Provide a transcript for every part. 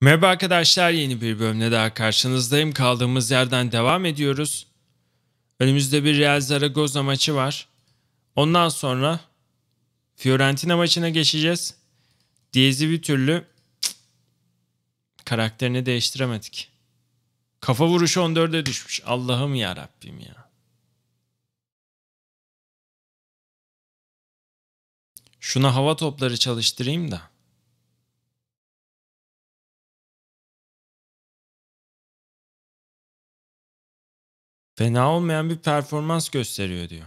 Merhaba arkadaşlar yeni bir bölümde daha karşınızdayım. Kaldığımız yerden devam ediyoruz. Önümüzde bir Real Zaragoza maçı var. Ondan sonra Fiorentina maçına geçeceğiz. Diyezi bir türlü karakterini değiştiremedik. Kafa vuruşu 14'e düşmüş. Allah'ım ya Rabbim ya. Şuna hava topları çalıştırayım da. Fena olmayan bir performans gösteriyor diyor.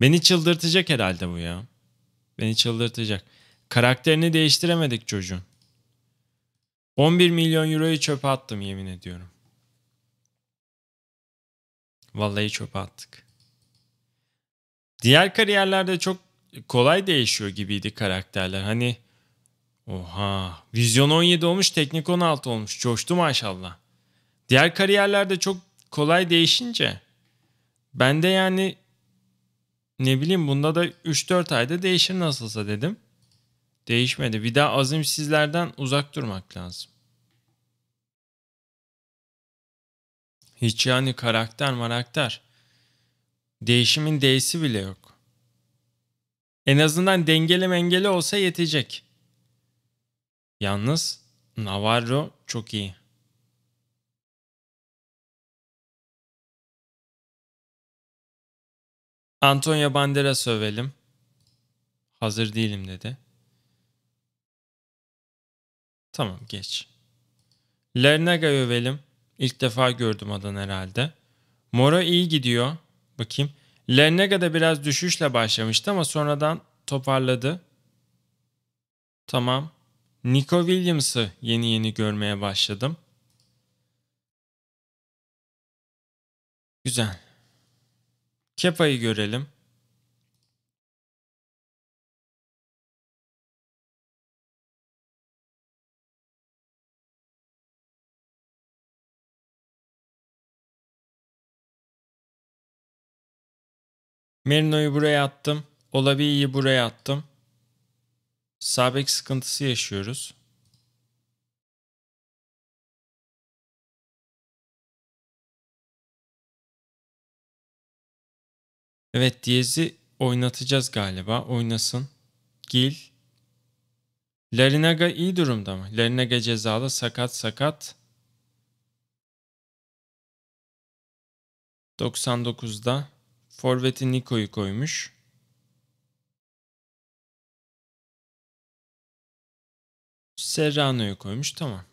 Beni çıldırtacak herhalde bu ya. Beni çıldırtacak. Karakterini değiştiremedik çocuğun. 11 milyon euroyu çöpe attım yemin ediyorum. Vallahi çöpe attık. Diğer kariyerlerde çok kolay değişiyor gibiydi karakterler. Hani oha vizyon 17 olmuş teknik 16 olmuş. Coştu maşallah. Diğer kariyerlerde çok kolay değişince ben de yani ne bileyim bunda da 3-4 ayda değişir nasılsa dedim. Değişmedi. Bir daha azimsizlerden uzak durmak lazım. Hiç yani karakter marakter. Değişimin değisi bile yok. En azından dengeli mengeli olsa yetecek. Yalnız Navarro çok iyi. Antonio Banderas sövelim. Hazır değilim dedi. Tamam geç. Lernaga övelim. İlk defa gördüm adan herhalde. Moro iyi gidiyor. Bakayım. Lernaga da biraz düşüşle başlamıştı ama sonradan toparladı. Tamam. Nico Williams'ı yeni yeni görmeye başladım. Güzel. Kepa'yı görelim. Merino'yu buraya attım. Olabi'yi buraya attım. Sabek sıkıntısı yaşıyoruz. Evet Diyez'i oynatacağız galiba. Oynasın. Gil. Larinaga iyi durumda mı? Larinaga cezalı sakat sakat. 99'da Forvet'i Niko'yu koymuş. Serrano'yu koymuş tamam.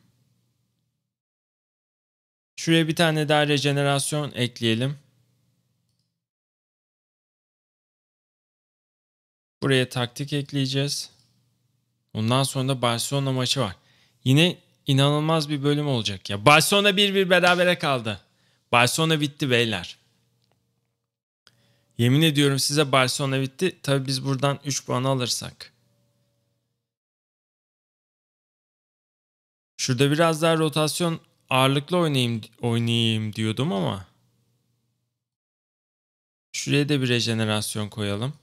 Şuraya bir tane daha rejenerasyon ekleyelim. Buraya taktik ekleyeceğiz. Ondan sonra da Barcelona maçı var. Yine inanılmaz bir bölüm olacak ya. Barcelona 1-1 berabere kaldı. Barcelona bitti beyler. Yemin ediyorum size Barcelona bitti. Tabi biz buradan 3 puan alırsak. Şurada biraz daha rotasyon ağırlıklı oynayayım, oynayayım diyordum ama. Şuraya da bir rejenerasyon koyalım.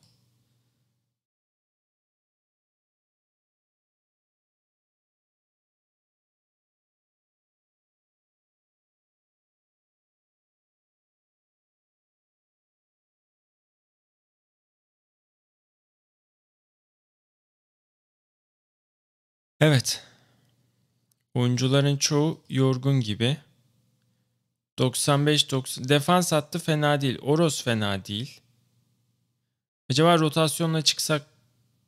Evet. Oyuncuların çoğu yorgun gibi. 95 90 defans attı fena değil. Oros fena değil. Acaba rotasyonla çıksak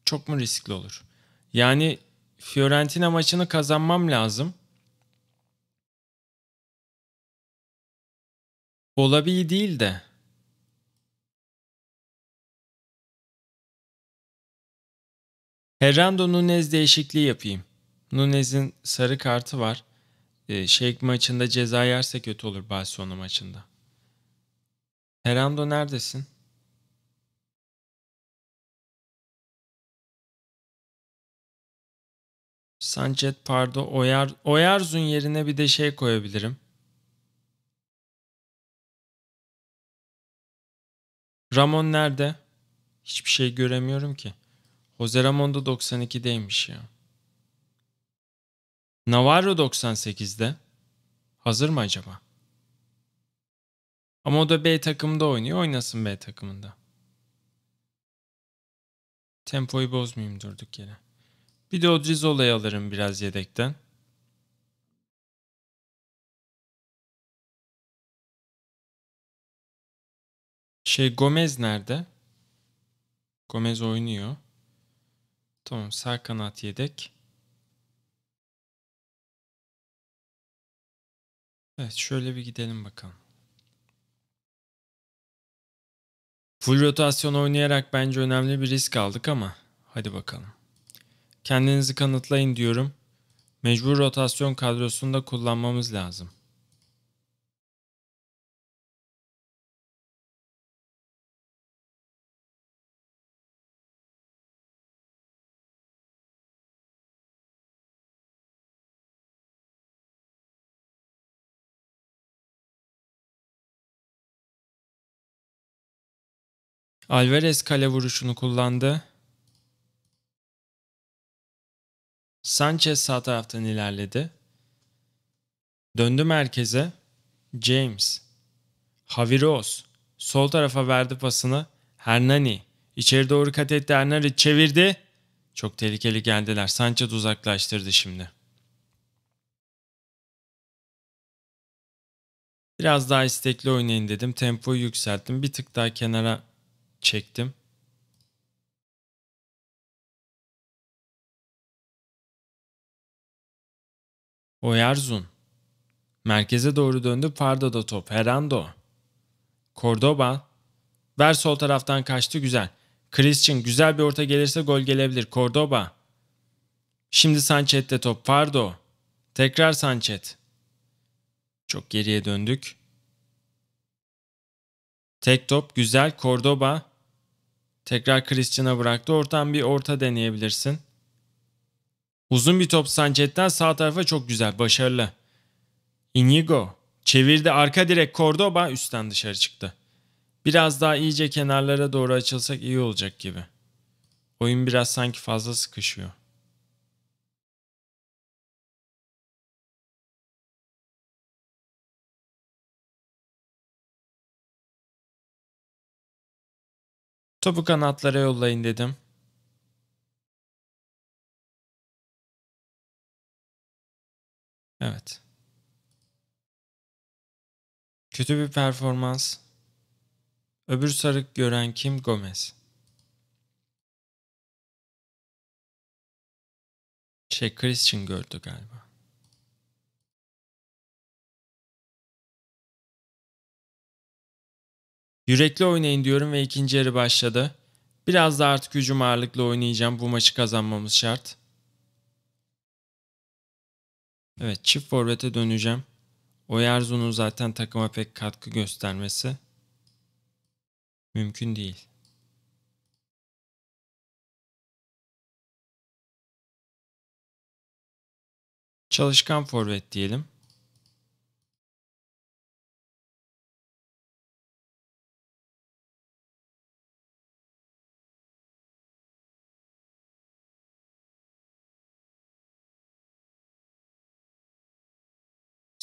çok mu riskli olur? Yani Fiorentina maçını kazanmam lazım. Olabi değil de Herrando Nunez değişikliği yapayım. Nunez'in sarı kartı var. E, şey maçında ceza yerse kötü olur Barcelona maçında. Herrando neredesin? Sanchez Pardo Oyar Oyarzun yerine bir de şey koyabilirim. Ramon nerede? Hiçbir şey göremiyorum ki. Jose Ramon da 92'deymiş ya. Navarro 98'de. Hazır mı acaba? Ama o da B takımında oynuyor. Oynasın B takımında. Tempoyu bozmayayım durduk yere. Bir de Odrizola'yı alırım biraz yedekten. Şey Gomez nerede? Gomez oynuyor. Tamam sağ kanat yedek. Evet şöyle bir gidelim bakalım. Full rotasyon oynayarak bence önemli bir risk aldık ama hadi bakalım. Kendinizi kanıtlayın diyorum. Mecbur rotasyon kadrosunda kullanmamız lazım. Alvarez kale vuruşunu kullandı. Sanchez sağ taraftan ilerledi. Döndü merkeze. James. Haviros. Sol tarafa verdi pasını. Hernani. İçeri doğru kat etti. Hernani çevirdi. Çok tehlikeli geldiler. Sanchez uzaklaştırdı şimdi. Biraz daha istekli oynayın dedim. Tempoyu yükselttim. Bir tık daha kenara çektim. Oyarzun. Merkeze doğru döndü Farda da top. Herando. Cordoba. Ver sol taraftan kaçtı güzel. Christian güzel bir orta gelirse gol gelebilir. Cordoba. Şimdi Sanchez'de top. Fardo. Tekrar Sanchez. Çok geriye döndük. Tek top güzel Cordoba. Tekrar Christian'a bıraktı. Ortam bir orta deneyebilirsin. Uzun bir top Sanchez'den sağ tarafa çok güzel. Başarılı. Inigo. Çevirdi arka direk Cordoba üstten dışarı çıktı. Biraz daha iyice kenarlara doğru açılsak iyi olacak gibi. Oyun biraz sanki fazla sıkışıyor. Topu kanatlara yollayın dedim. Evet. Kötü bir performans. Öbür sarık gören kim? Gomez. Şey Christian gördü galiba. Yürekli oynayın diyorum ve ikinci yarı başladı. Biraz da artık hücum ağırlıklı oynayacağım. Bu maçı kazanmamız şart. Evet çift forvete döneceğim. Oyerzu'nun zaten takıma pek katkı göstermesi mümkün değil. Çalışkan forvet diyelim.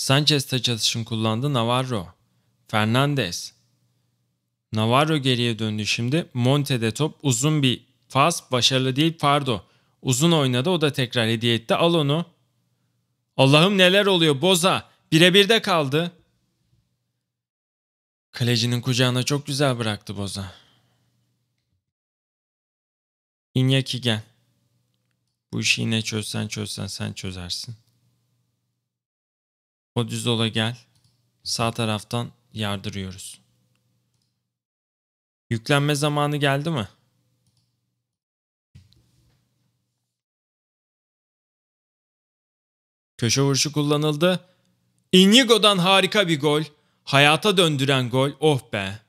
Sanchez taç atışını kullandı Navarro. Fernandez. Navarro geriye döndü şimdi. Monte'de top uzun bir faz. Başarılı değil Pardo. Uzun oynadı o da tekrar hediye etti. Al onu. Allah'ım neler oluyor Boza. Birebir de kaldı. Kalecinin kucağına çok güzel bıraktı Boza. İnyaki gel. Bu işi yine çözsen çözsen sen çözersin. O düz ola gel. Sağ taraftan yardırıyoruz. Yüklenme zamanı geldi mi? Köşe vuruşu kullanıldı. Inigo'dan harika bir gol. Hayata döndüren gol. Oh be.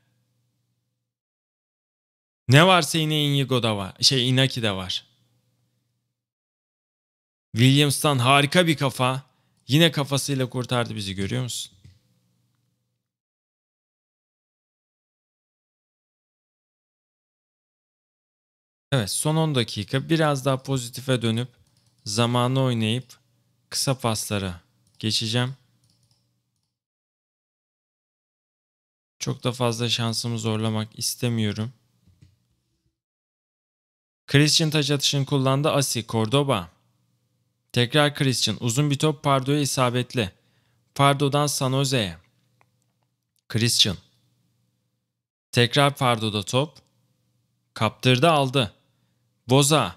Ne varsa yine Inigo'da var. Şey Inaki'de var. Williams'tan harika bir kafa. Yine kafasıyla kurtardı bizi görüyor musun? Evet son 10 dakika biraz daha pozitife dönüp zamanı oynayıp kısa paslara geçeceğim. Çok da fazla şansımı zorlamak istemiyorum. Christian taç atışını kullandı Asi Cordoba. Tekrar Christian. Uzun bir top Pardo'ya isabetli. Pardo'dan San Jose'ye. Christian. Tekrar Pardo'da top. Kaptırdı aldı. Boza.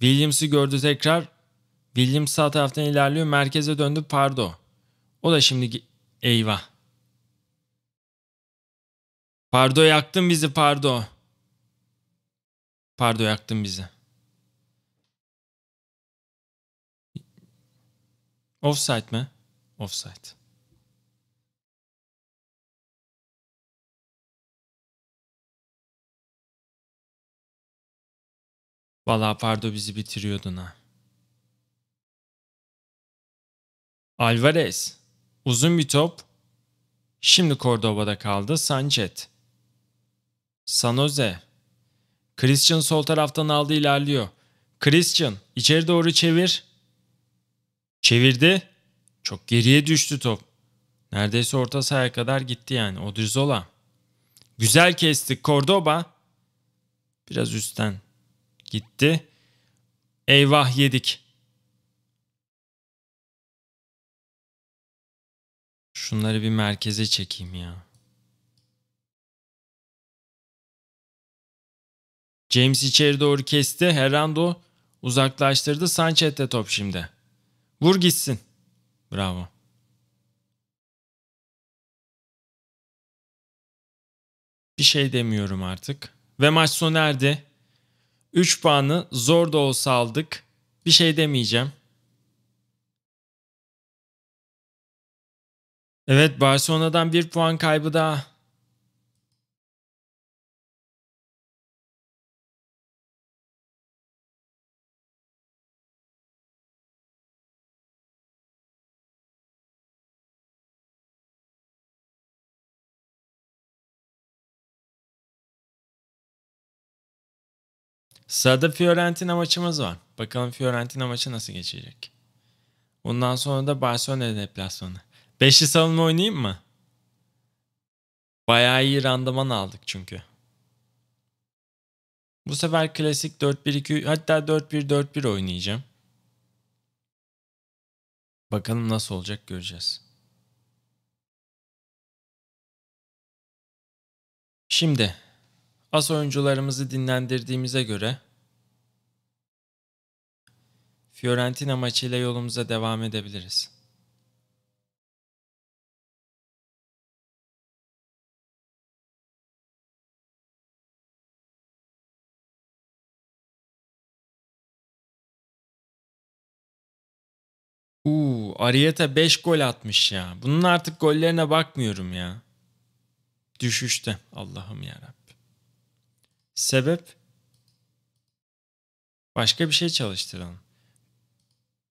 Williams'ı gördü tekrar. Williams sağ taraftan ilerliyor. Merkeze döndü Pardo. O da şimdi eyvah. Pardo yaktın bizi Pardo. Pardo yaktın bizi. Offside mi? Offside. Valla Pardo bizi bitiriyordun ha. Alvarez. Uzun bir top. Şimdi Cordoba'da kaldı. Sanchez. San Jose. Christian sol taraftan aldı ilerliyor. Christian içeri doğru çevir. Çevirdi. Çok geriye düştü top. Neredeyse orta sahaya kadar gitti yani. Odrizola. Güzel kesti. Cordoba. Biraz üstten gitti. Eyvah yedik. Şunları bir merkeze çekeyim ya. James içeri doğru kesti. Herando uzaklaştırdı. Sanchez de top şimdi. Vur gitsin. Bravo. Bir şey demiyorum artık. Ve maç sona erdi. 3 puanı zor da olsa aldık. Bir şey demeyeceğim. Evet Barcelona'dan bir puan kaybı daha. Sırada Fiorentina maçımız var. Bakalım Fiorentina maçı nasıl geçecek. Bundan sonra da Barcelona deplasmanı. Beşli savunma oynayayım mı? Bayağı iyi randıman aldık çünkü. Bu sefer klasik 4-1-2 hatta 4-1-4-1 oynayacağım. Bakalım nasıl olacak göreceğiz. Şimdi as oyuncularımızı dinlendirdiğimize göre Fiorentina maçıyla yolumuza devam edebiliriz. Uuu Arieta 5 gol atmış ya. Bunun artık gollerine bakmıyorum ya. Düşüşte Allah'ım yarabbim. Sebep? Başka bir şey çalıştıralım.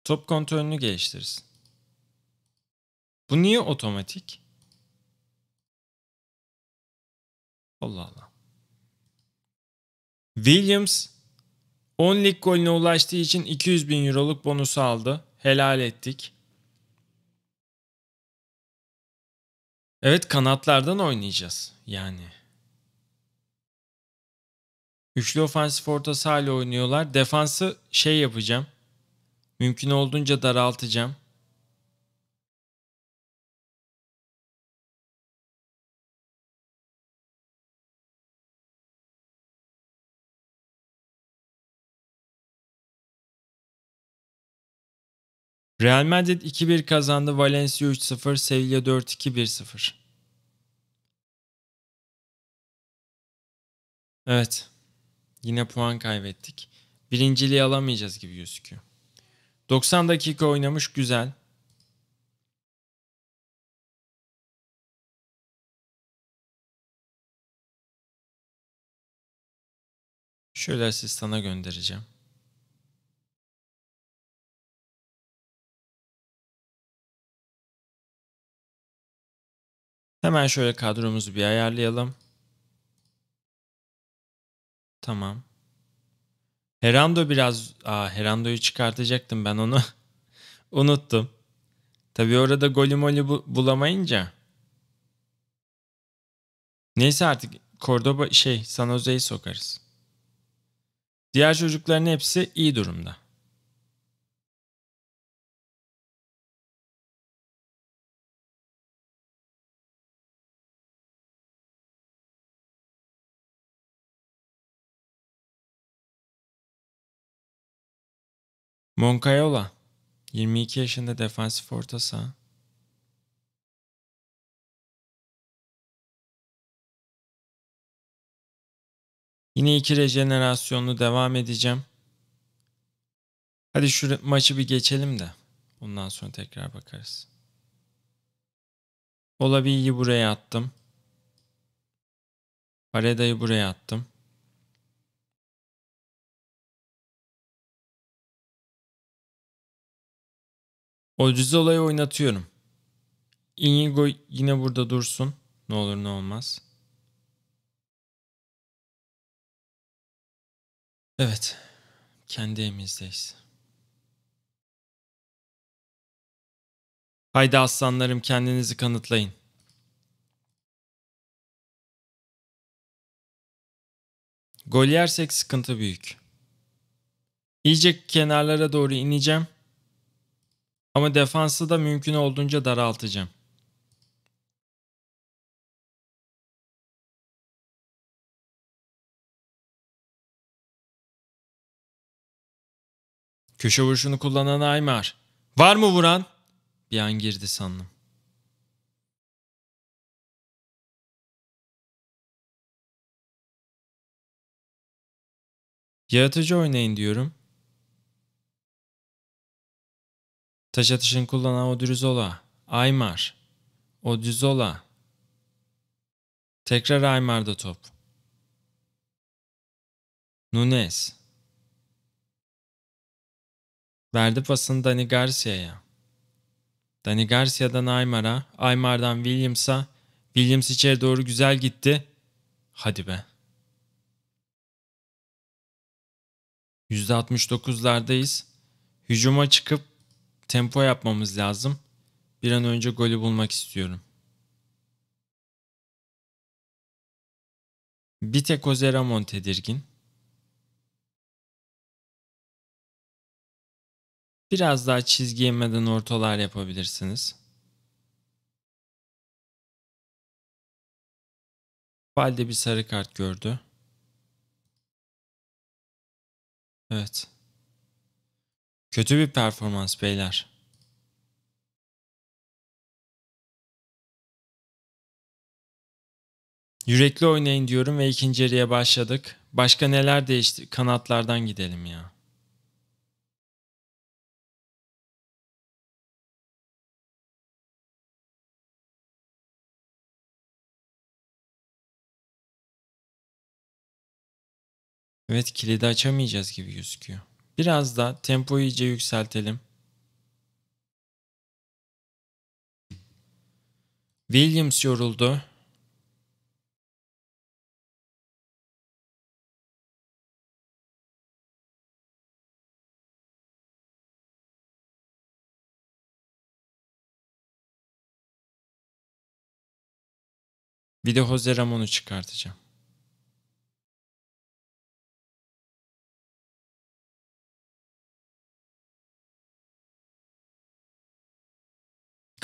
Top kontrolünü geliştirsin. Bu niye otomatik? Allah Allah. Williams 10 lig golüne ulaştığı için 200 bin euroluk bonusu aldı. Helal ettik. Evet kanatlardan oynayacağız yani. Üçlü ofansif orta sahayla oynuyorlar. Defansı şey yapacağım. Mümkün olduğunca daraltacağım. Real Madrid 2-1 kazandı. Valencia 3-0, Sevilla 4-2-1-0. Evet. Yine puan kaybettik. Birinciliği alamayacağız gibi gözüküyor. 90 dakika oynamış güzel. Şöyle sana göndereceğim. Hemen şöyle kadromuzu bir ayarlayalım. Tamam. Herando biraz... Aa, Herando'yu çıkartacaktım ben onu. Unuttum. Tabi orada golü bu, bulamayınca. Neyse artık Cordoba şey San Jose'yi sokarız. Diğer çocukların hepsi iyi durumda. Moncayola 22 yaşında defansif orta saha. Yine iki rejenerasyonlu devam edeceğim. Hadi şu maçı bir geçelim de ondan sonra tekrar bakarız. Olabiyi buraya attım. Pareda'yı buraya attım. O olayı oynatıyorum. Inigo yine burada dursun. Ne olur ne olmaz. Evet. Kendi evimizdeyiz. Haydi aslanlarım kendinizi kanıtlayın. Gol yersek sıkıntı büyük. İyice kenarlara doğru ineceğim. Ama defansı da mümkün olduğunca daraltacağım. Köşe vuruşunu kullanan Aymar. Var mı vuran? Bir an girdi sandım. Yaratıcı oynayın diyorum. Taş atışın kullanan Odrizola, Aymar, Odrizola. Tekrar Aymar'da top. Nunes. Verdi pasını Dani Garcia'ya. Dani Garcia'dan Aymar'a, Aymar'dan Williams'a. Williams içeri doğru güzel gitti. Hadi be. %69'lardayız. Hücuma çıkıp Tempo yapmamız lazım. Bir an önce golü bulmak istiyorum. Bir tek Ozeramon tedirgin. Biraz daha çizgi yemeden ortalar yapabilirsiniz. Valde bir sarı kart gördü. Evet. Kötü bir performans beyler. Yürekli oynayın diyorum ve ikinci yarıya başladık. Başka neler değişti? Kanatlardan gidelim ya. Evet kilidi açamayacağız gibi gözüküyor. Biraz da tempoyu iyice yükseltelim. Williams yoruldu. Bir de Jose Ramon'u çıkartacağım.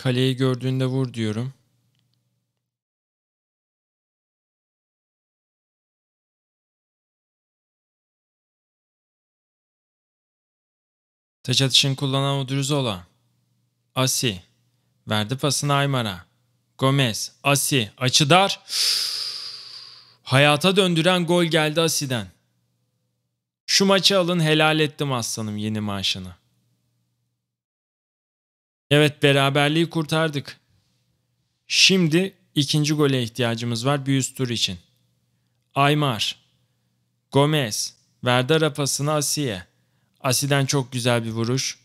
Kaleyi gördüğünde vur diyorum. Taç atışını kullanan Odriozola. Asi. Verdi pasını Aymar'a. Gomez. Asi. Açı dar. Hayata döndüren gol geldi Asi'den. Şu maçı alın helal ettim aslanım yeni maaşını. Evet beraberliği kurtardık. Şimdi ikinci gole ihtiyacımız var bir üst tur için. Aymar, Gomez, Verda rapasına Asiye. Asi'den çok güzel bir vuruş.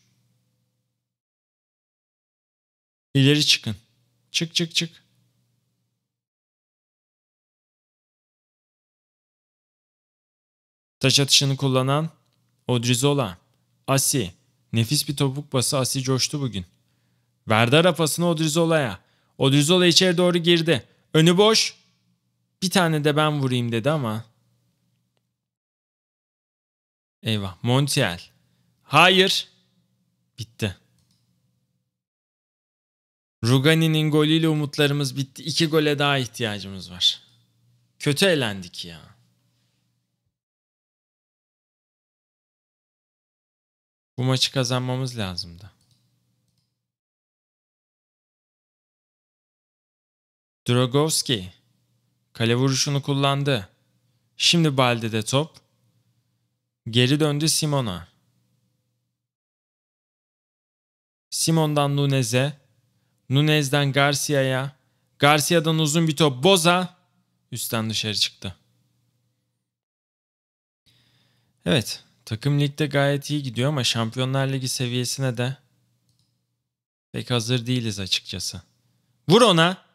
İleri çıkın. Çık çık çık. Taş atışını kullanan Odrizola. Asi. Nefis bir topuk bası Asi coştu bugün. Verdi arapasını Odrizola'ya. Odrizola içeri doğru girdi. Önü boş. Bir tane de ben vurayım dedi ama. Eyvah. Montiel. Hayır. Bitti. Rugani'nin golüyle umutlarımız bitti. İki gole daha ihtiyacımız var. Kötü elendik ya. Bu maçı kazanmamız lazımdı. Drogovski. Kale vuruşunu kullandı. Şimdi de top. Geri döndü Simon'a. Simon'dan Nunez'e. Nunez'den Garcia'ya. Garcia'dan uzun bir top Boza. Üstten dışarı çıktı. Evet. Takım ligde gayet iyi gidiyor ama Şampiyonlar Ligi seviyesine de pek hazır değiliz açıkçası. Vur ona.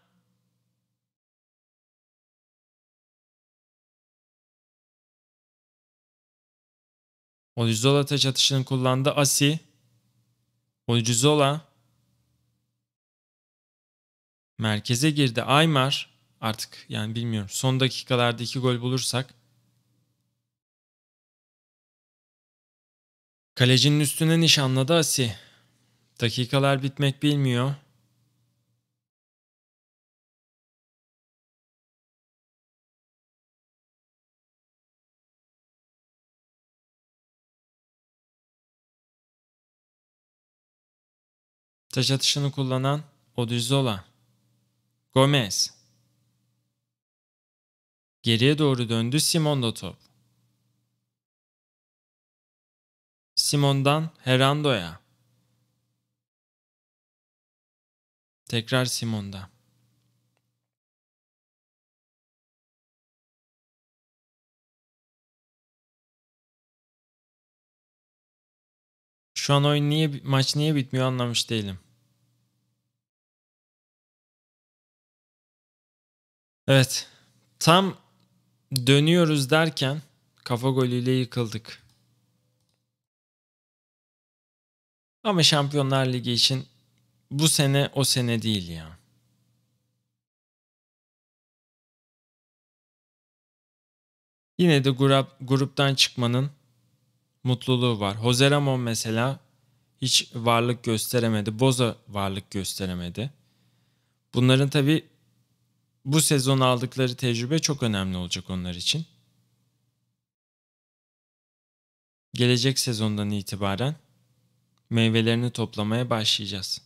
Onizuola taç atışının kullandığı Asi. Onizuola. Merkeze girdi. Aymar. Artık yani bilmiyorum. Son dakikalarda iki gol bulursak. Kalecinin üstüne nişanladı Asi. Dakikalar bitmek bilmiyor. Taş atışını kullanan Odrizola. Gomez. Geriye doğru döndü Simon da top. Simon'dan Herando'ya. Tekrar Simon'da. Şu an oyun niye maç niye bitmiyor anlamış değilim. Evet. Tam dönüyoruz derken kafa golüyle yıkıldık. Ama Şampiyonlar Ligi için bu sene o sene değil ya. Yine de grup, gruptan çıkmanın mutluluğu var. Jose Ramon mesela hiç varlık gösteremedi. Boza varlık gösteremedi. Bunların tabii bu sezon aldıkları tecrübe çok önemli olacak onlar için. Gelecek sezondan itibaren meyvelerini toplamaya başlayacağız.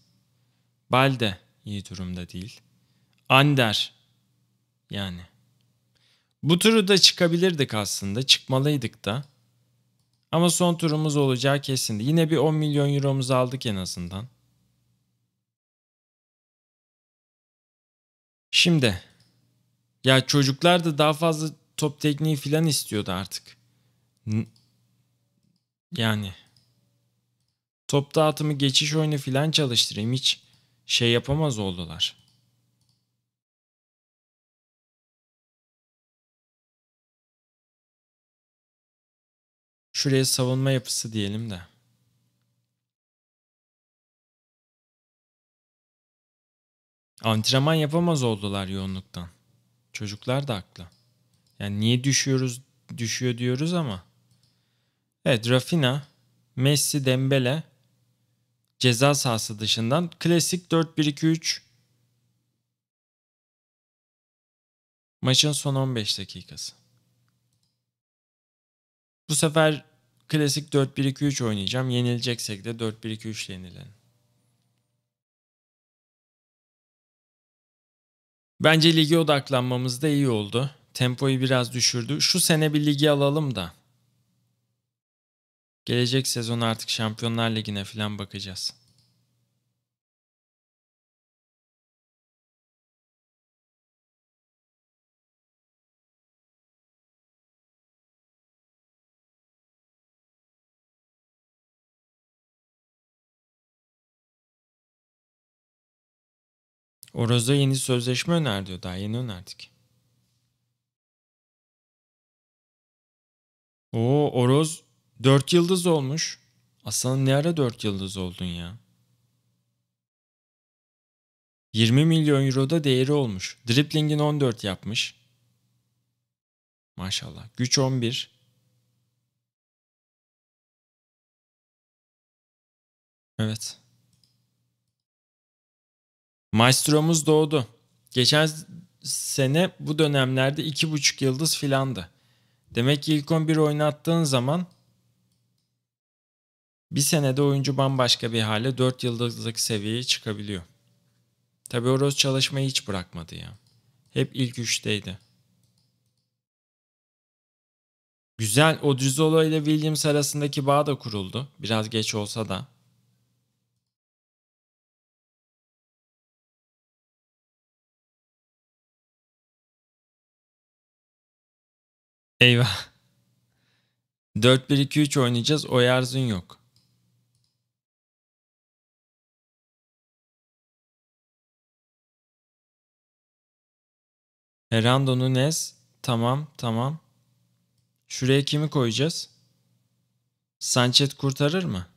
Balde iyi durumda değil. Ander yani. Bu turu da çıkabilirdik aslında. Çıkmalıydık da. Ama son turumuz olacağı kesindi. Yine bir 10 milyon euromuzu aldık en azından. Şimdi ya çocuklar da daha fazla top tekniği falan istiyordu artık. Yani top dağıtımı geçiş oyunu falan çalıştırayım hiç şey yapamaz oldular. Şuraya savunma yapısı diyelim de. Antrenman yapamaz oldular yoğunluktan. Çocuklar da haklı. Yani niye düşüyoruz düşüyor diyoruz ama. Evet Rafina, Messi, Dembele ceza sahası dışından klasik 4-1-2-3 maçın son 15 dakikası. Bu sefer klasik 4-1-2-3 oynayacağım. Yenileceksek de 4-1-2-3 yenilelim. Bence ligi odaklanmamız da iyi oldu. Tempoyu biraz düşürdü. Şu sene bir ligi alalım da. Gelecek sezon artık Şampiyonlar Ligi'ne falan bakacağız. Oroz'a yeni sözleşme öner diyor. Daha yeni önerdik. O Oroz 4 yıldız olmuş. Aslanım ne ara 4 yıldız oldun ya? 20 milyon euroda değeri olmuş. Dripling'in 14 yapmış. Maşallah. Güç 11. Evet. Maestro'muz doğdu. Geçen sene bu dönemlerde iki buçuk yıldız filandı. Demek ki ilk 11 oynattığın zaman bir senede oyuncu bambaşka bir hale 4 yıldızlık seviyeye çıkabiliyor. Tabi Oroz çalışmayı hiç bırakmadı ya. Hep ilk üçteydi. Güzel, Odrizola ile Williams arasındaki bağ da kuruldu. Biraz geç olsa da. Eyvah. 4-1-2-3 oynayacağız. O yarzın yok. Herando Nunes. Tamam tamam. Şuraya kimi koyacağız? Sanchez kurtarır mı?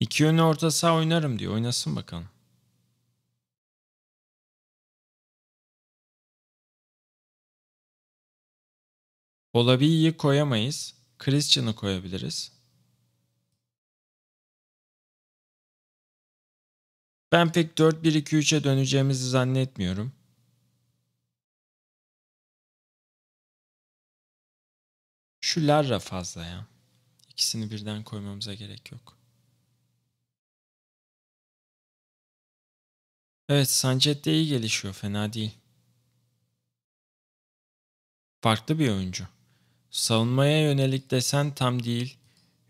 İki yönlü orta saha oynarım diyor. Oynasın bakalım. Olabi'yi koyamayız. Christian'ı koyabiliriz. Ben pek 4-1-2-3'e döneceğimizi zannetmiyorum. Şu Larra fazla ya. İkisini birden koymamıza gerek yok. Evet Sancet de iyi gelişiyor fena değil. Farklı bir oyuncu. Savunmaya yönelik desen tam değil,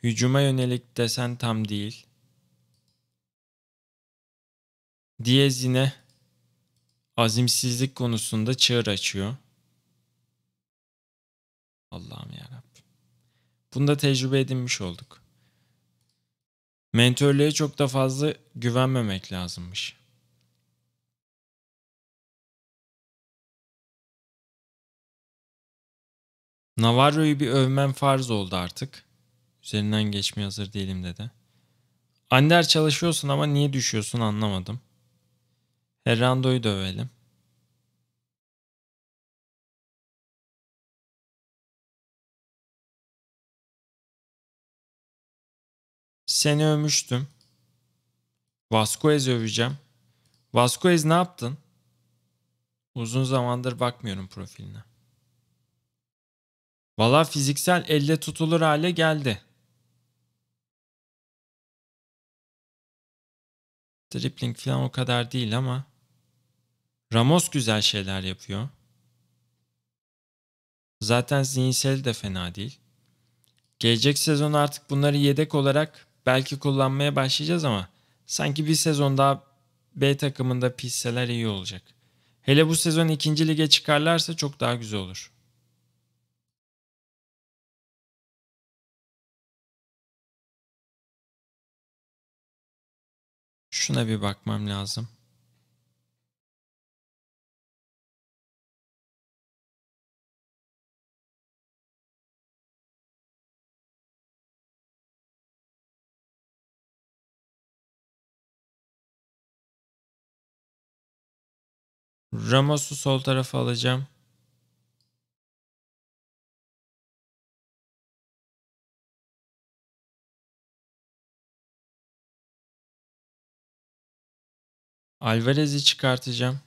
hücuma yönelik desen tam değil. Diyez yine azimsizlik konusunda çığır açıyor. Allah'ım yarabbim. Bunu da tecrübe edinmiş olduk. Mentörlüğe çok da fazla güvenmemek lazımmış. Navarro'yu bir övmem farz oldu artık. Üzerinden geçmeye hazır değilim dedi. Ander çalışıyorsun ama niye düşüyorsun anlamadım. Herrando'yu dövelim. Seni övmüştüm. Vasquez öveceğim. Vasquez ne yaptın? Uzun zamandır bakmıyorum profiline. Valla fiziksel elle tutulur hale geldi. Dribbling falan o kadar değil ama Ramos güzel şeyler yapıyor. Zaten zihinsel de fena değil. Gelecek sezon artık bunları yedek olarak belki kullanmaya başlayacağız ama sanki bir sezon daha B takımında pisseler iyi olacak. Hele bu sezon ikinci lige çıkarlarsa çok daha güzel olur. Şuna bir bakmam lazım. Ramos'u sol tarafa alacağım. Alvarez'i çıkartacağım.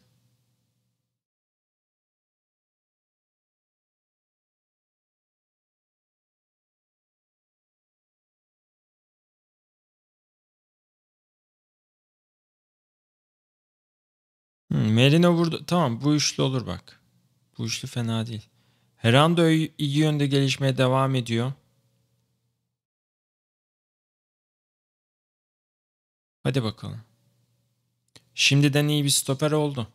Hmm, Merino burada. Tamam bu üçlü olur bak. Bu üçlü fena değil. Herando iyi yönde gelişmeye devam ediyor. Hadi bakalım. Şimdiden iyi bir stoper oldu.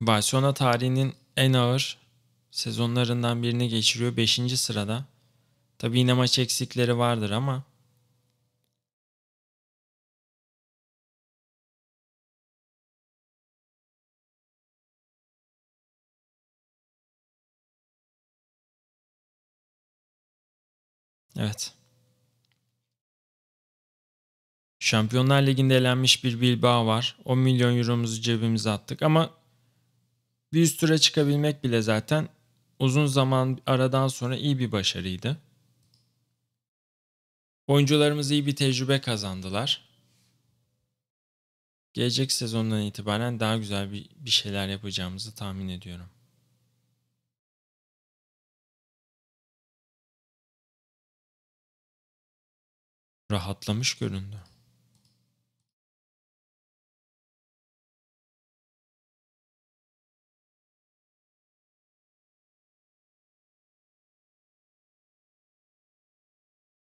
Barcelona tarihinin en ağır sezonlarından birini geçiriyor 5. sırada. Tabii yine maç eksikleri vardır ama Evet. Şampiyonlar Ligi'nde elenmiş bir Bilbao var. 10 milyon euromuzu cebimize attık ama bir üst tura çıkabilmek bile zaten uzun zaman aradan sonra iyi bir başarıydı. Oyuncularımız iyi bir tecrübe kazandılar. Gelecek sezondan itibaren daha güzel bir, bir şeyler yapacağımızı tahmin ediyorum. Rahatlamış göründü.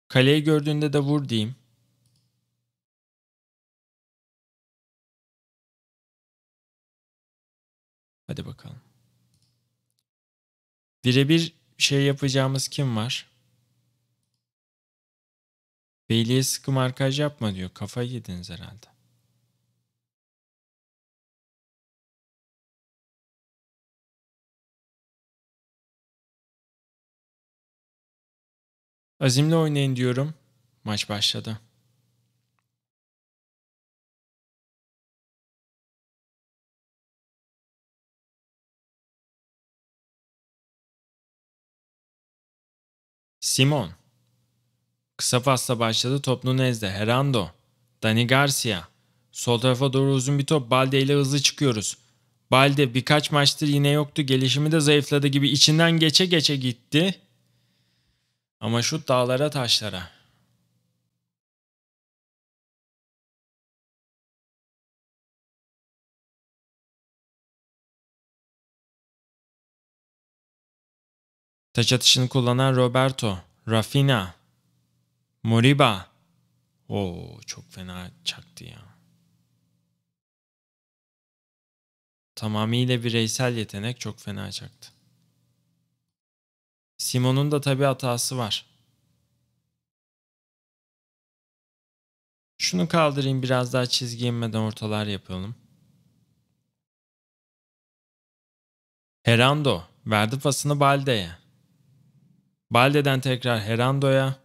Kaleyi gördüğünde de vur diyeyim. Hadi bakalım. Birebir şey yapacağımız kim var? Beyliğe sıkı markaj yapma diyor. Kafayı yediniz herhalde. Azimle oynayın diyorum. Maç başladı. Simon Kısa pasla başladı top Nunez'de. Herando. Dani Garcia. Sol tarafa doğru uzun bir top. Balde ile hızlı çıkıyoruz. Balde birkaç maçtır yine yoktu. Gelişimi de zayıfladı gibi. içinden geçe geçe gitti. Ama şut dağlara taşlara. Taç atışını kullanan Roberto, Rafina, Moriba. Oo çok fena çaktı ya. Tamamıyla bireysel yetenek çok fena çaktı. Simon'un da tabii hatası var. Şunu kaldırayım biraz daha çizgi inmeden ortalar yapalım. Herando verdi pasını Balde'ye. Balde'den tekrar Herando'ya.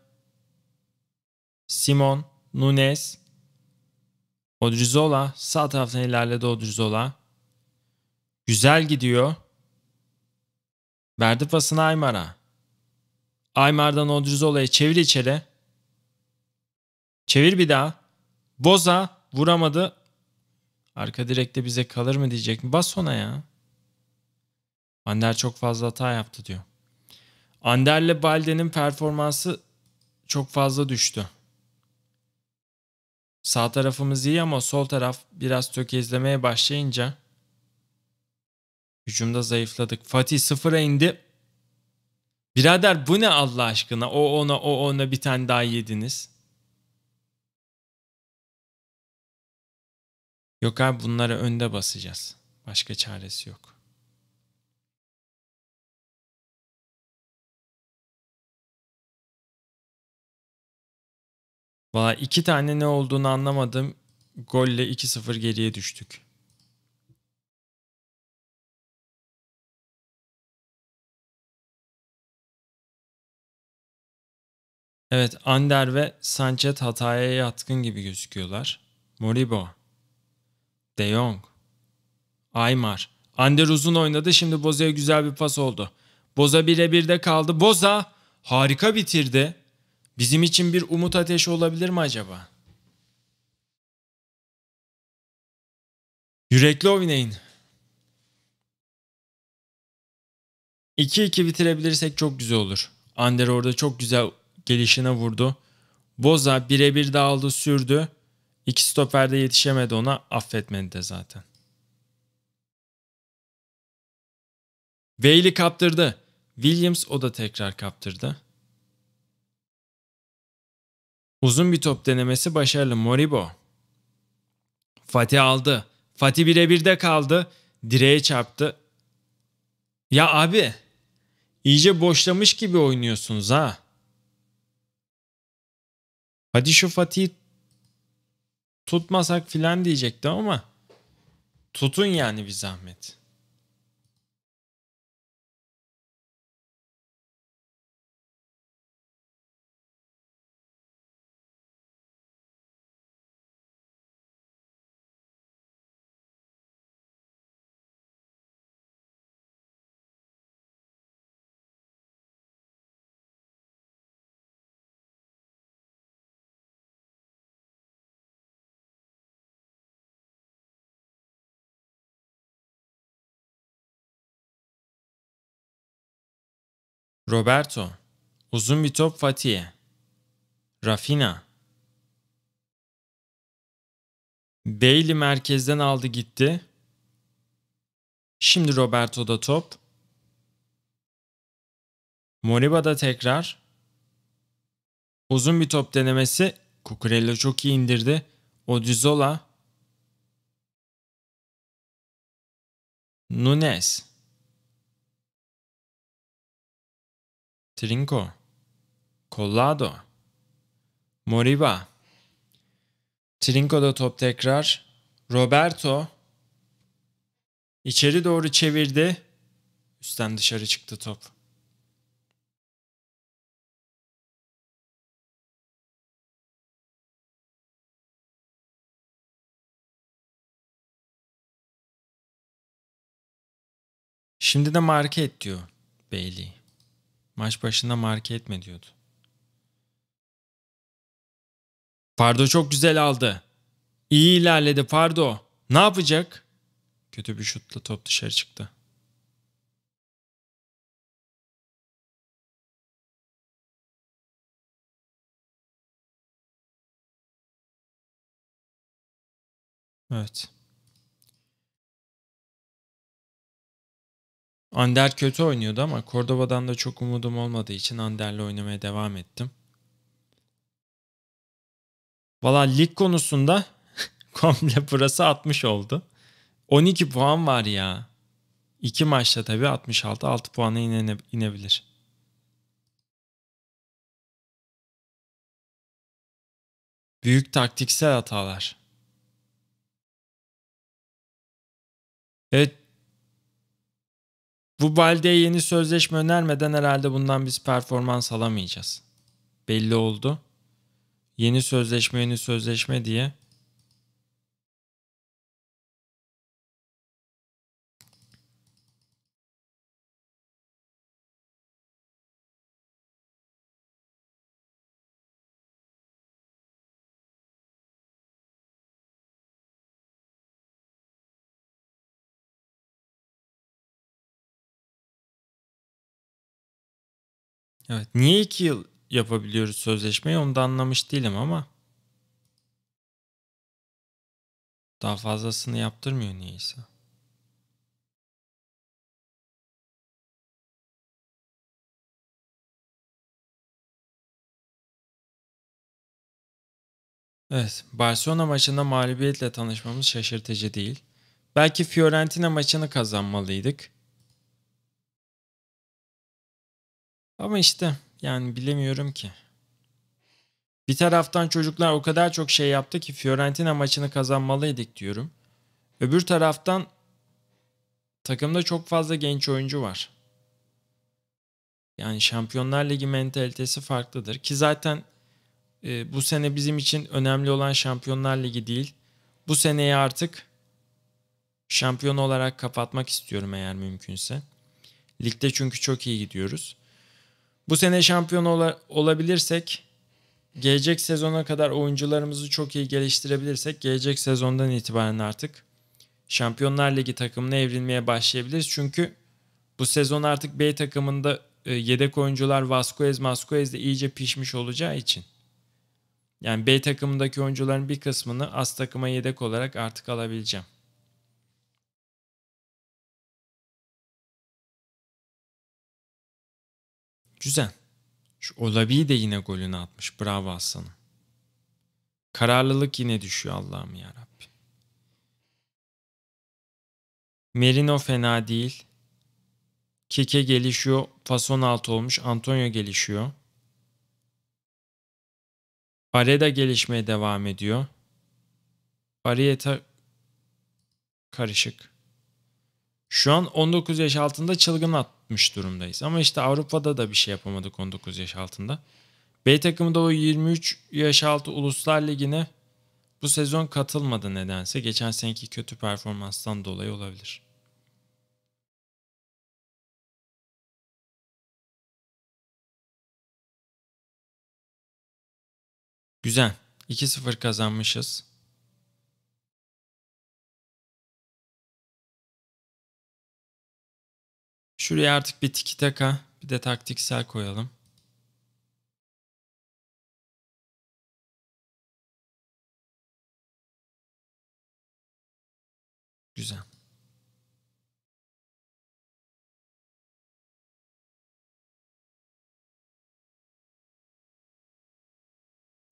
Simon, Nunes, Odrizola. Sağ taraftan ilerledi Odrizola. Güzel gidiyor. Verdi pasını Aymar'a. Aymar'dan Odrizola'ya çevir içeri. Çevir bir daha. Boza vuramadı. Arka direkte bize kalır mı diyecek mi? Bas ona ya. Ander çok fazla hata yaptı diyor. Ander'le Balde'nin performansı çok fazla düştü. Sağ tarafımız iyi ama sol taraf biraz tökezlemeye başlayınca hücumda zayıfladık. Fatih sıfıra indi. Birader bu ne Allah aşkına? O ona o ona bir tane daha yediniz. Yok abi bunları önde basacağız. Başka çaresi yok. Valla iki tane ne olduğunu anlamadım. Golle 2-0 geriye düştük. Evet Ander ve Sanchez hataya yatkın gibi gözüküyorlar. Moribo. De Jong. Aymar. Ander uzun oynadı şimdi Boza'ya güzel bir pas oldu. Boza birebir de kaldı. Boza harika bitirdi bizim için bir umut ateşi olabilir mi acaba? Yürekli oynayın. 2-2 bitirebilirsek çok güzel olur. Ander orada çok güzel gelişine vurdu. Boza birebir dağıldı sürdü. İki stoperde yetişemedi ona affetmedi de zaten. Veil'i kaptırdı. Williams o da tekrar kaptırdı. Uzun bir top denemesi başarılı Moribo. Fatih aldı. Fatih birebir de kaldı. Direğe çarptı. Ya abi iyice boşlamış gibi oynuyorsunuz ha. Hadi şu Fatih'i tutmasak filan diyecektim ama tutun yani bir zahmet. Roberto. Uzun bir top Fatih'e. Rafina. Bailey merkezden aldı gitti. Şimdi Roberto'da top. Moriba'da tekrar. Uzun bir top denemesi. Kukurella çok iyi indirdi. Odrizola. Nunes. Trinco, Collado, Moriba. Trinco'da top tekrar. Roberto içeri doğru çevirdi. Üstten dışarı çıktı top. Şimdi de marka et diyor Bailey. Maç başına marke etme diyordu. Pardo çok güzel aldı. İyi ilerledi Pardo. Ne yapacak? Kötü bir şutla top dışarı çıktı. Evet. Ander kötü oynuyordu ama Cordoba'dan da çok umudum olmadığı için Ander'le oynamaya devam ettim. Valla lig konusunda komple burası 60 oldu. 12 puan var ya. 2 maçta tabii 66 6 puana ine, inebilir. Büyük taktiksel hatalar. Evet bu Balde'ye yeni sözleşme önermeden herhalde bundan biz performans alamayacağız. Belli oldu. Yeni sözleşme, yeni sözleşme diye Evet. Niye iki yıl yapabiliyoruz sözleşmeyi onu da anlamış değilim ama. Daha fazlasını yaptırmıyor niyeyse. Evet, Barcelona maçında mağlubiyetle tanışmamız şaşırtıcı değil. Belki Fiorentina maçını kazanmalıydık. Ama işte yani bilemiyorum ki. Bir taraftan çocuklar o kadar çok şey yaptı ki Fiorentina maçını kazanmalıydık diyorum. Öbür taraftan takımda çok fazla genç oyuncu var. Yani Şampiyonlar Ligi mentalitesi farklıdır ki zaten e, bu sene bizim için önemli olan Şampiyonlar Ligi değil. Bu seneyi artık şampiyon olarak kapatmak istiyorum eğer mümkünse. Ligde çünkü çok iyi gidiyoruz. Bu sene şampiyon ola, olabilirsek gelecek sezona kadar oyuncularımızı çok iyi geliştirebilirsek gelecek sezondan itibaren artık Şampiyonlar Ligi takımına evrilmeye başlayabiliriz. Çünkü bu sezon artık B takımında e, yedek oyuncular Vasquez, Masquez de iyice pişmiş olacağı için. Yani B takımındaki oyuncuların bir kısmını as takıma yedek olarak artık alabileceğim. Güzel. Şu Olabi de yine golünü atmış. Bravo Hasan'ım. Kararlılık yine düşüyor Allah'ım yarabbi. Merino fena değil. Kike gelişiyor. Fason altı olmuş. Antonio gelişiyor. Areda gelişmeye devam ediyor. Arieta karışık. Şu an 19 yaş altında çılgın at yapmış durumdayız. Ama işte Avrupa'da da bir şey yapamadık 19 yaş altında. B takımında o 23 yaş altı Uluslar Ligi'ne bu sezon katılmadı nedense. Geçen seneki kötü performanstan dolayı olabilir. Güzel. 2-0 kazanmışız. Şuraya artık bir tiki taka bir de taktiksel koyalım. Güzel.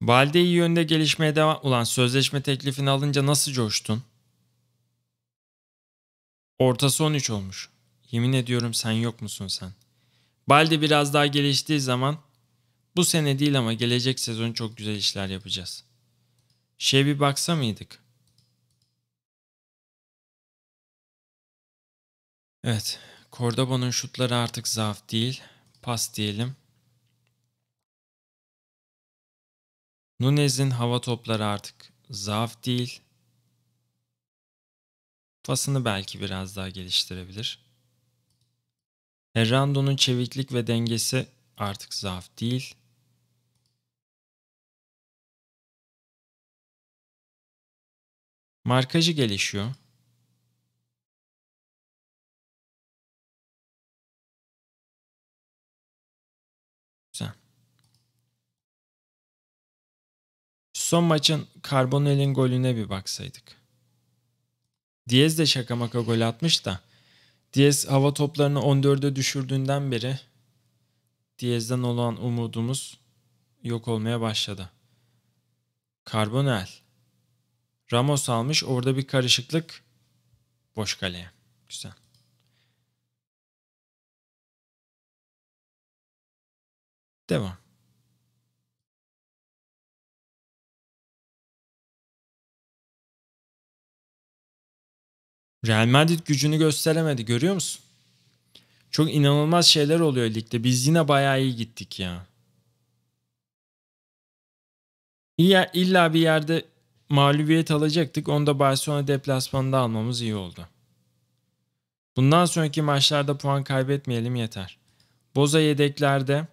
Valide iyi yönde gelişmeye devam... Ulan sözleşme teklifini alınca nasıl coştun? Ortası 13 olmuş. Yemin ediyorum sen yok musun sen? Balde biraz daha geliştiği zaman bu sene değil ama gelecek sezon çok güzel işler yapacağız. Şey bir baksa mıydık? Evet. Cordoba'nın şutları artık zaaf değil. Pas diyelim. Nunez'in hava topları artık zaaf değil. Pasını belki biraz daha geliştirebilir. Herrando'nun çeviklik ve dengesi artık zaaf değil. Markajı gelişiyor. Güzel. Son maçın Carbonell'in golüne bir baksaydık. Diez de şaka maka gol atmış da Diez hava toplarını 14'e düşürdüğünden beri Diez'den olan umudumuz yok olmaya başladı. Karbonel. Ramos almış orada bir karışıklık boş kaleye. Güzel. Devam. Real Madrid gücünü gösteremedi görüyor musun? Çok inanılmaz şeyler oluyor ligde. Biz yine bayağı iyi gittik ya. İlla, illa bir yerde mağlubiyet alacaktık. Onu da Barcelona deplasmanında almamız iyi oldu. Bundan sonraki maçlarda puan kaybetmeyelim yeter. Boza yedeklerde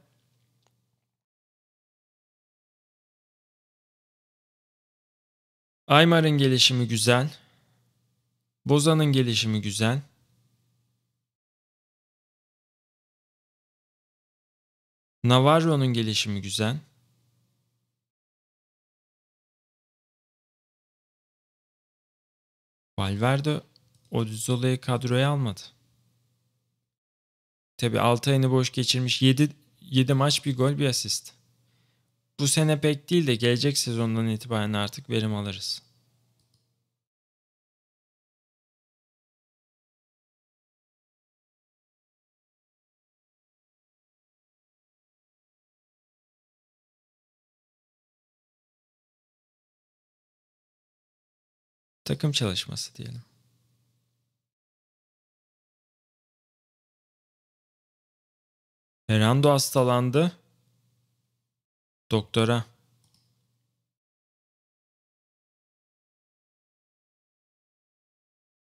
Aymar'ın gelişimi güzel. Boza'nın gelişimi güzel. Navarro'nun gelişimi güzel. Valverde Odizola'yı kadroya almadı. Tabi 6 ayını boş geçirmiş 7, 7 maç bir gol bir asist. Bu sene pek değil de gelecek sezondan itibaren artık verim alırız. Takım çalışması diyelim. Fernando hastalandı. Doktora.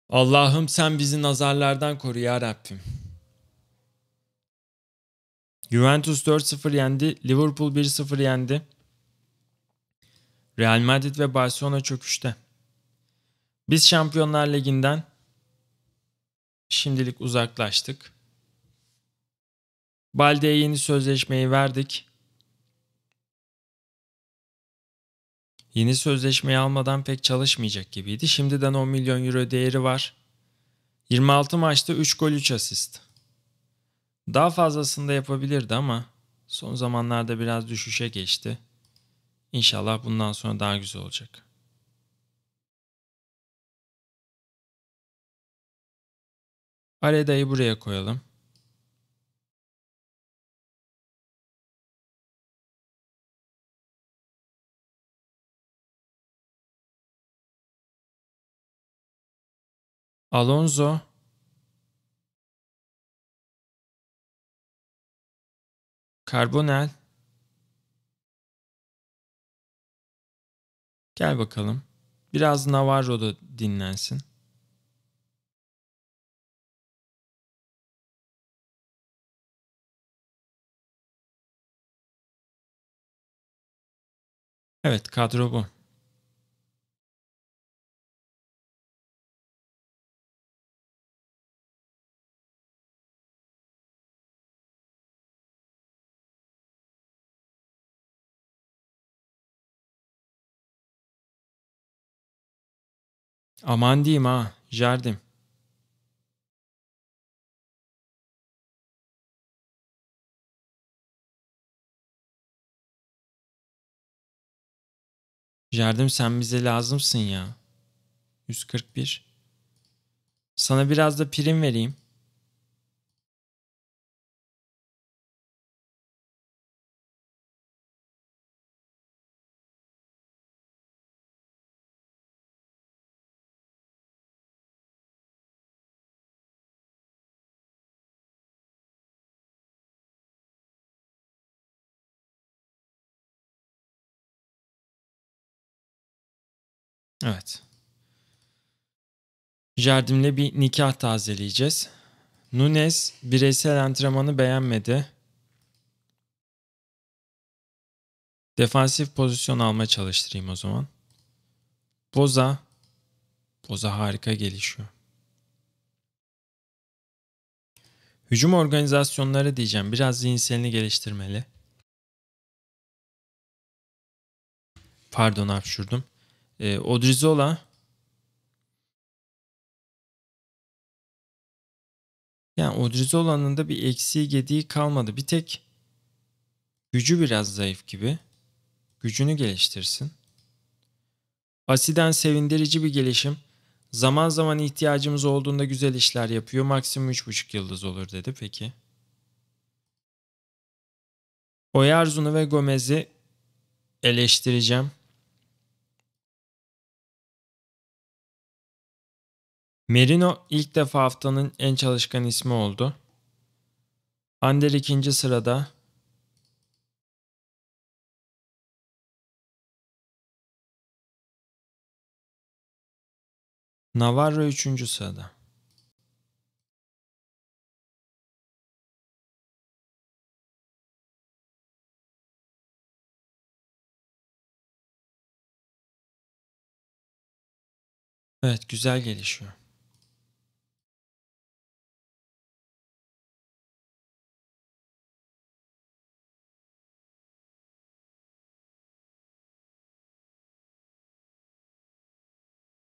Allah'ım sen bizi nazarlardan koru ya Rabbim. Juventus 4-0 yendi. Liverpool 1-0 yendi. Real Madrid ve Barcelona çöküşte. Biz Şampiyonlar Ligi'nden şimdilik uzaklaştık. Balde'ye yeni sözleşmeyi verdik. Yeni sözleşmeyi almadan pek çalışmayacak gibiydi. Şimdiden 10 milyon euro değeri var. 26 maçta 3 gol 3 asist. Daha fazlasını da yapabilirdi ama son zamanlarda biraz düşüşe geçti. İnşallah bundan sonra daha güzel olacak. Areda'yı buraya koyalım. Alonso Karbonel Gel bakalım. Biraz Navarro da dinlensin. Evet kadro bu. Aman diyeyim ha. Jardim. Yardım sen bize lazımsın ya. 141. Sana biraz da prim vereyim. Evet. Jardim'le bir nikah tazeleyeceğiz. Nunes bireysel antrenmanı beğenmedi. Defansif pozisyon alma çalıştırayım o zaman. Boza. Boza harika gelişiyor. Hücum organizasyonları diyeceğim. Biraz zihinselini geliştirmeli. Pardon hapşurdum. E, ee, Odrizola yani Odrizola'nın da bir eksiği gediği kalmadı. Bir tek gücü biraz zayıf gibi. Gücünü geliştirsin. Asiden sevindirici bir gelişim. Zaman zaman ihtiyacımız olduğunda güzel işler yapıyor. Maksimum 3,5 yıldız olur dedi. Peki. Oyarzun'u ve Gomez'i eleştireceğim. Merino ilk defa haftanın en çalışkan ismi oldu. Ander ikinci sırada. Navarro üçüncü sırada. Evet güzel gelişiyor.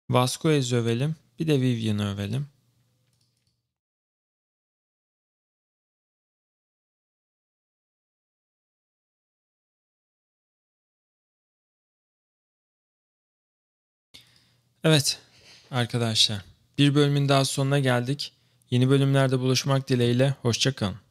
Vasquez övelim. Bir de Vivian'ı övelim. Evet arkadaşlar bir bölümün daha sonuna geldik. Yeni bölümlerde buluşmak dileğiyle hoşçakalın.